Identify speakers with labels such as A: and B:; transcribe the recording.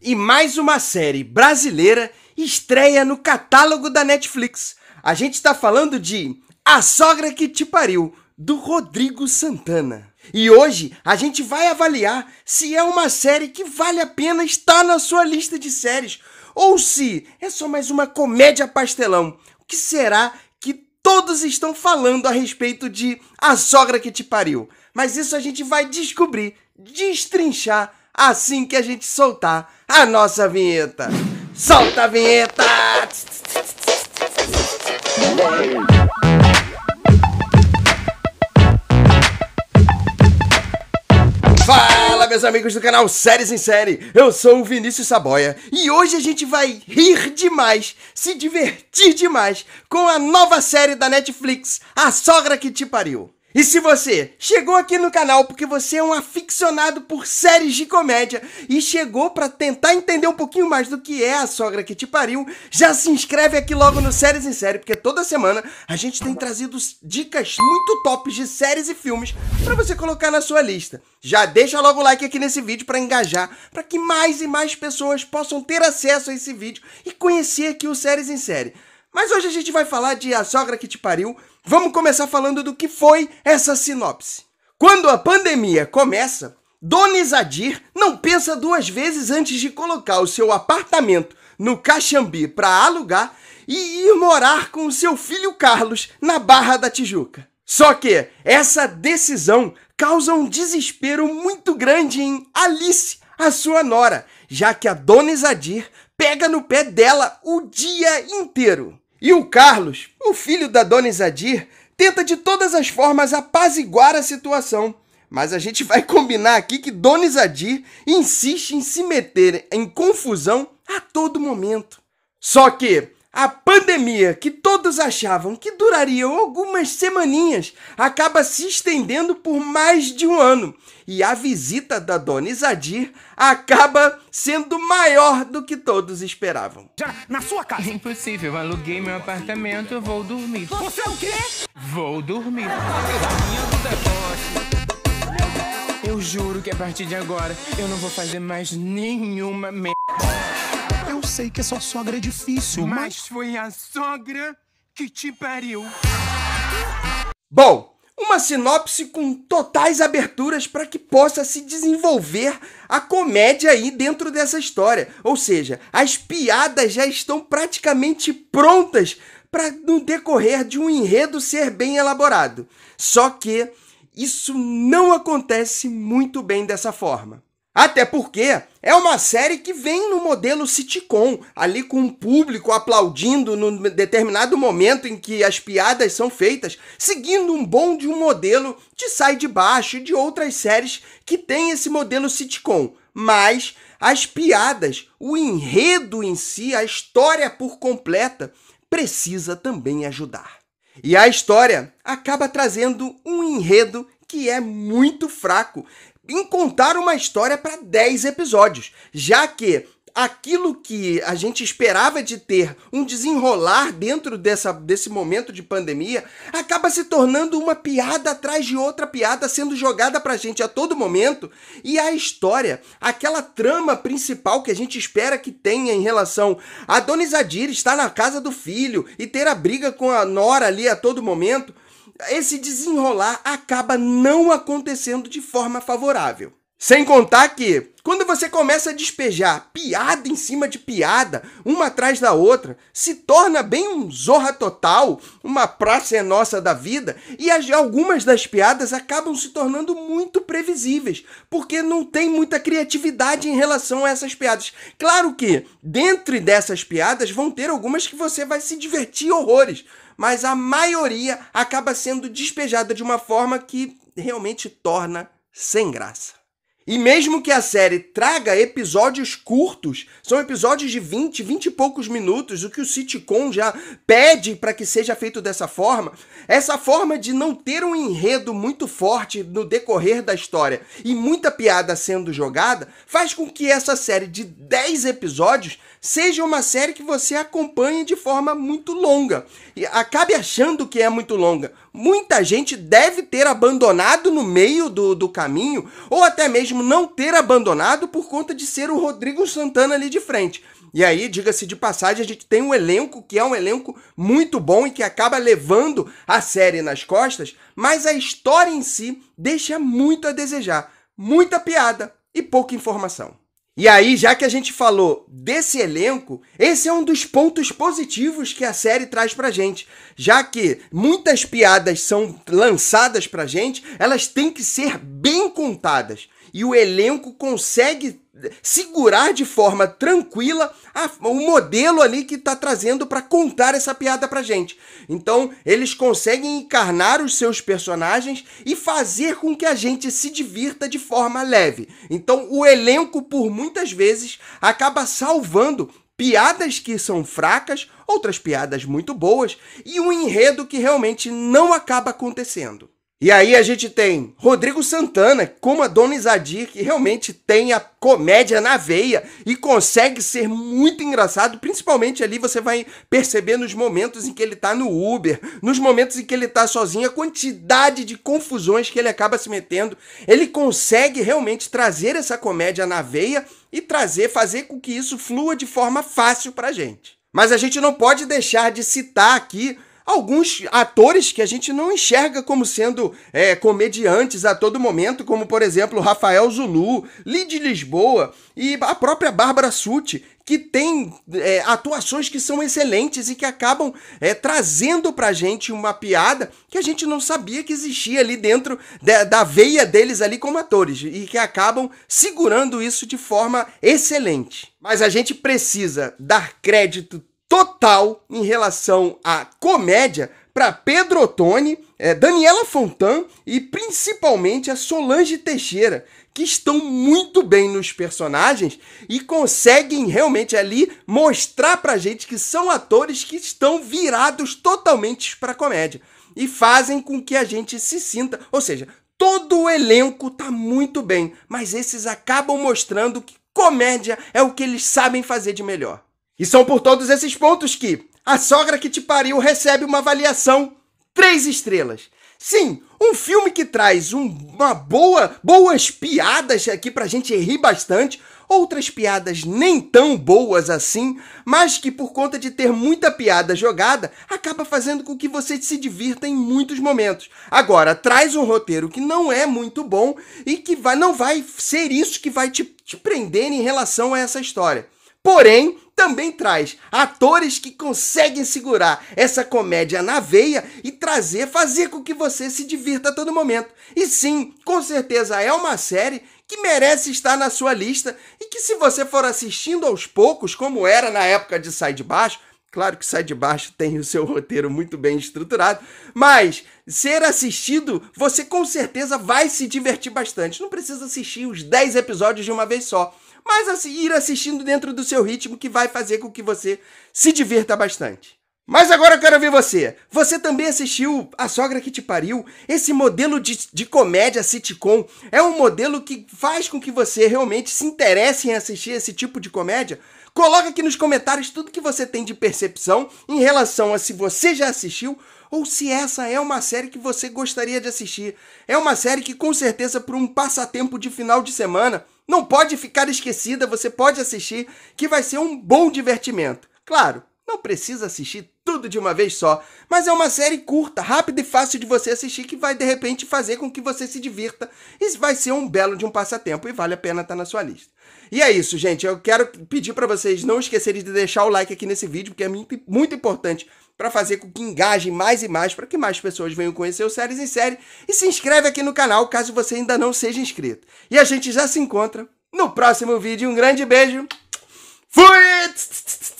A: E mais uma série brasileira estreia no catálogo da Netflix. A gente está falando de A Sogra que Te Pariu, do Rodrigo Santana. E hoje a gente vai avaliar se é uma série que vale a pena estar na sua lista de séries ou se é só mais uma comédia pastelão. O que será que todos estão falando a respeito de A Sogra que Te Pariu? Mas isso a gente vai descobrir, destrinchar assim que a gente soltar a nossa vinheta. Solta a vinheta! Fala, meus amigos do canal Séries em Série. Eu sou o Vinícius Saboia e hoje a gente vai rir demais, se divertir demais com a nova série da Netflix, A Sogra que Te Pariu. E se você chegou aqui no canal porque você é um aficionado por séries de comédia e chegou para tentar entender um pouquinho mais do que é a sogra que te pariu, já se inscreve aqui logo no Séries em Série, porque toda semana a gente tem trazido dicas muito tops de séries e filmes para você colocar na sua lista. Já deixa logo o like aqui nesse vídeo para engajar, para que mais e mais pessoas possam ter acesso a esse vídeo e conhecer aqui o Séries em Série. Mas hoje a gente vai falar de A Sogra que Te Pariu. Vamos começar falando do que foi essa sinopse. Quando a pandemia começa, Dona Isadir não pensa duas vezes antes de colocar o seu apartamento no Caxambi para alugar e ir morar com o seu filho Carlos na Barra da Tijuca. Só que essa decisão causa um desespero muito grande em Alice, a sua nora, já que a Dona Isadir pega no pé dela o dia inteiro. E o Carlos, o filho da dona Isadir, tenta de todas as formas apaziguar a situação. Mas a gente vai combinar aqui que Dona Isadir insiste em se meter em confusão a todo momento. Só que a pandemia, que todos achavam que duraria algumas semaninhas, acaba se estendendo por mais de um ano. E a visita da Dona Isadir acaba sendo maior do que todos esperavam. Já na sua casa! Impossível, aluguei meu apartamento, vou dormir. Você é o quê? Vou dormir. Eu juro que a partir de agora eu não vou fazer mais nenhuma merda. Eu sei que a é sua sogra é difícil, mas... mas foi a sogra que te pariu. Bom, uma sinopse com totais aberturas para que possa se desenvolver a comédia aí dentro dessa história. Ou seja, as piadas já estão praticamente prontas para no decorrer de um enredo ser bem elaborado. Só que isso não acontece muito bem dessa forma. Até porque é uma série que vem no modelo sitcom, ali com o público aplaudindo no determinado momento em que as piadas são feitas, seguindo um bom de um modelo de sai de baixo e de outras séries que tem esse modelo sitcom. Mas as piadas, o enredo em si, a história por completa, precisa também ajudar. E a história acaba trazendo um enredo que é muito fraco em contar uma história para 10 episódios, já que aquilo que a gente esperava de ter um desenrolar dentro dessa, desse momento de pandemia acaba se tornando uma piada atrás de outra piada sendo jogada a gente a todo momento e a história, aquela trama principal que a gente espera que tenha em relação a Dona Isadir estar na casa do filho e ter a briga com a Nora ali a todo momento esse desenrolar acaba não acontecendo de forma favorável. Sem contar que, quando você começa a despejar piada em cima de piada, uma atrás da outra, se torna bem um zorra total, uma praça é nossa da vida, e algumas das piadas acabam se tornando muito previsíveis, porque não tem muita criatividade em relação a essas piadas. Claro que, dentro dessas piadas, vão ter algumas que você vai se divertir horrores, mas a maioria acaba sendo despejada de uma forma que realmente torna sem graça. E mesmo que a série traga episódios curtos, são episódios de 20, 20 e poucos minutos, o que o sitcom já pede para que seja feito dessa forma, essa forma de não ter um enredo muito forte no decorrer da história e muita piada sendo jogada, faz com que essa série de 10 episódios seja uma série que você acompanhe de forma muito longa. E acabe achando que é muito longa, muita gente deve ter abandonado no meio do, do caminho, ou até mesmo não ter abandonado por conta de ser o Rodrigo Santana ali de frente. E aí, diga-se de passagem, a gente tem um elenco que é um elenco muito bom e que acaba levando a série nas costas, mas a história em si deixa muito a desejar. Muita piada e pouca informação. E aí, já que a gente falou desse elenco, esse é um dos pontos positivos que a série traz pra gente. Já que muitas piadas são lançadas pra gente, elas têm que ser bem contadas e o elenco consegue segurar de forma tranquila a, o modelo ali que está trazendo para contar essa piada para gente. Então eles conseguem encarnar os seus personagens e fazer com que a gente se divirta de forma leve. Então o elenco por muitas vezes acaba salvando piadas que são fracas, outras piadas muito boas e um enredo que realmente não acaba acontecendo. E aí a gente tem Rodrigo Santana, como a Dona Isadir, que realmente tem a comédia na veia e consegue ser muito engraçado, principalmente ali você vai perceber nos momentos em que ele tá no Uber, nos momentos em que ele tá sozinho, a quantidade de confusões que ele acaba se metendo. Ele consegue realmente trazer essa comédia na veia e trazer, fazer com que isso flua de forma fácil pra gente. Mas a gente não pode deixar de citar aqui alguns atores que a gente não enxerga como sendo é, comediantes a todo momento, como por exemplo Rafael Zulu, Lid Lisboa e a própria Bárbara Sutti, que tem é, atuações que são excelentes e que acabam é, trazendo pra gente uma piada que a gente não sabia que existia ali dentro da, da veia deles ali como atores e que acabam segurando isso de forma excelente. Mas a gente precisa dar crédito total em relação à comédia para Pedro Ottoni, é, Daniela Fontan e principalmente a Solange Teixeira, que estão muito bem nos personagens e conseguem realmente ali mostrar para gente que são atores que estão virados totalmente para comédia e fazem com que a gente se sinta, ou seja, todo o elenco tá muito bem, mas esses acabam mostrando que comédia é o que eles sabem fazer de melhor. E são por todos esses pontos que a sogra que te pariu recebe uma avaliação três estrelas. Sim, um filme que traz um, uma boa, boas piadas aqui pra gente rir bastante, outras piadas nem tão boas assim, mas que por conta de ter muita piada jogada, acaba fazendo com que você se divirta em muitos momentos. Agora, traz um roteiro que não é muito bom e que vai, não vai ser isso que vai te, te prender em relação a essa história. Porém, também traz atores que conseguem segurar essa comédia na veia e trazer, fazer com que você se divirta a todo momento. E sim, com certeza é uma série que merece estar na sua lista e que se você for assistindo aos poucos, como era na época de Sai de Baixo, claro que Sai de Baixo tem o seu roteiro muito bem estruturado, mas ser assistido, você com certeza vai se divertir bastante. Não precisa assistir os 10 episódios de uma vez só mas assim, ir assistindo dentro do seu ritmo que vai fazer com que você se divirta bastante. Mas agora eu quero ver você. Você também assistiu A Sogra que Te Pariu? Esse modelo de, de comédia sitcom é um modelo que faz com que você realmente se interesse em assistir esse tipo de comédia? Coloca aqui nos comentários tudo que você tem de percepção em relação a se você já assistiu ou se essa é uma série que você gostaria de assistir. É uma série que com certeza por um passatempo de final de semana não pode ficar esquecida, você pode assistir, que vai ser um bom divertimento. Claro, não precisa assistir tudo de uma vez só, mas é uma série curta, rápida e fácil de você assistir que vai de repente fazer com que você se divirta e vai ser um belo de um passatempo e vale a pena estar tá na sua lista. E é isso, gente. Eu quero pedir para vocês não esquecerem de deixar o like aqui nesse vídeo, porque é muito, muito importante para fazer com que engajem mais e mais, para que mais pessoas venham conhecer o Séries em Série. E se inscreve aqui no canal caso você ainda não seja inscrito. E a gente já se encontra no próximo vídeo. Um grande beijo. Fui!